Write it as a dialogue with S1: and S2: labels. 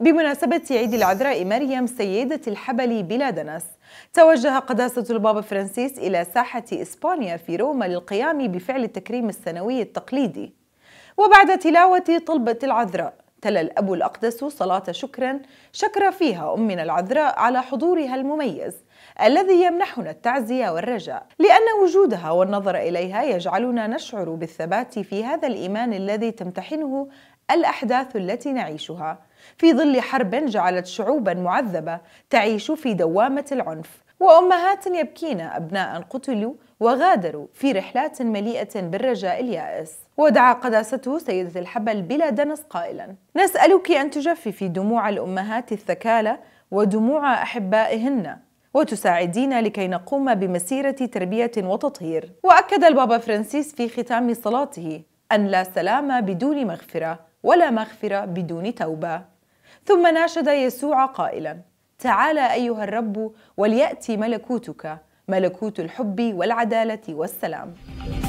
S1: بمناسبة عيد العذراء مريم سيدة الحبل بلا دنس توجه قداسة البابا فرانسيس إلى ساحة إسبانيا في روما للقيام بفعل التكريم السنوي التقليدي وبعد تلاوة طلبة العذراء تلا الأب الأقدس صلاة شكرا شكر فيها أمنا العذراء على حضورها المميز الذي يمنحنا التعزية والرجاء لأن وجودها والنظر إليها يجعلنا نشعر بالثبات في هذا الإيمان الذي تمتحنه الأحداث التي نعيشها في ظل حرب جعلت شعوبا معذبه تعيش في دوامه العنف وامهات يبكين ابناء قتلوا وغادروا في رحلات مليئه بالرجاء اليائس ودعا قداسته سيده الحبل بلا دنس قائلا نسالك ان تجففي دموع الامهات الثكالى ودموع احبائهن وتساعدين لكي نقوم بمسيره تربيه وتطهير واكد البابا فرانسيس في ختام صلاته ان لا سلام بدون مغفره ولا مغفرة بدون توبة ثم ناشد يسوع قائلا تعالى أيها الرب وليأتي ملكوتك ملكوت الحب والعدالة والسلام